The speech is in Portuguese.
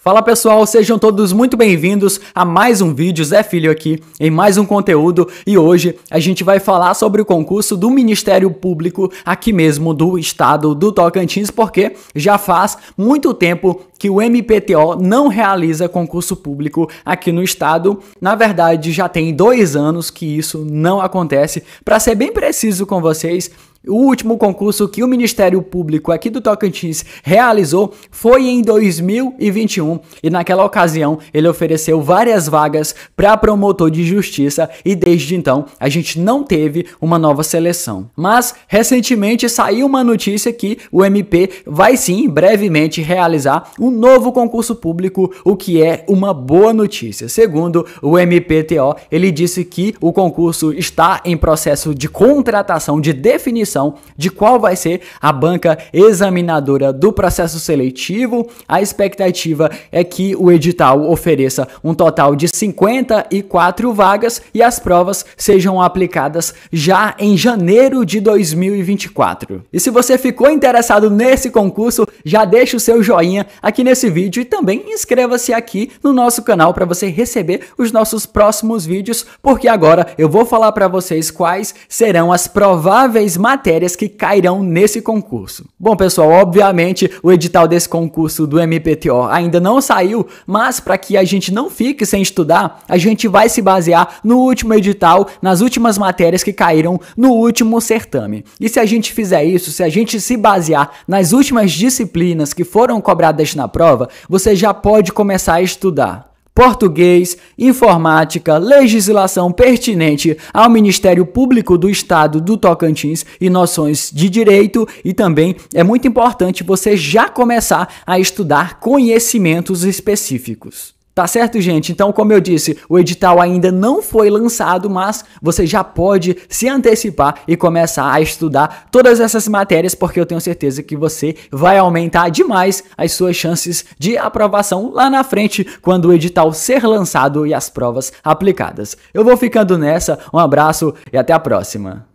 Fala pessoal, sejam todos muito bem-vindos a mais um vídeo, Zé Filho aqui, em mais um conteúdo e hoje a gente vai falar sobre o concurso do Ministério Público aqui mesmo do estado do Tocantins, porque já faz muito tempo que o MPTO não realiza concurso público aqui no estado. Na verdade, já tem dois anos que isso não acontece. Para ser bem preciso com vocês, o último concurso que o Ministério Público aqui do Tocantins realizou foi em 2021 e naquela ocasião ele ofereceu várias vagas para promotor de justiça e desde então a gente não teve uma nova seleção. Mas recentemente saiu uma notícia que o MP vai sim brevemente realizar um novo concurso público, o que é uma boa notícia. Segundo o MPTO, ele disse que o concurso está em processo de contratação de definição definição de qual vai ser a banca examinadora do processo seletivo. A expectativa é que o edital ofereça um total de 54 vagas e as provas sejam aplicadas já em janeiro de 2024. E se você ficou interessado nesse concurso, já deixa o seu joinha aqui nesse vídeo e também inscreva-se aqui no nosso canal para você receber os nossos próximos vídeos, porque agora eu vou falar para vocês quais serão as prováveis matérias matérias que cairão nesse concurso. Bom, pessoal, obviamente o edital desse concurso do MPTO ainda não saiu, mas para que a gente não fique sem estudar, a gente vai se basear no último edital, nas últimas matérias que caíram no último certame. E se a gente fizer isso, se a gente se basear nas últimas disciplinas que foram cobradas na prova, você já pode começar a estudar português, informática, legislação pertinente ao Ministério Público do Estado do Tocantins e noções de direito. E também é muito importante você já começar a estudar conhecimentos específicos. Tá certo, gente? Então, como eu disse, o edital ainda não foi lançado, mas você já pode se antecipar e começar a estudar todas essas matérias, porque eu tenho certeza que você vai aumentar demais as suas chances de aprovação lá na frente, quando o edital ser lançado e as provas aplicadas. Eu vou ficando nessa, um abraço e até a próxima.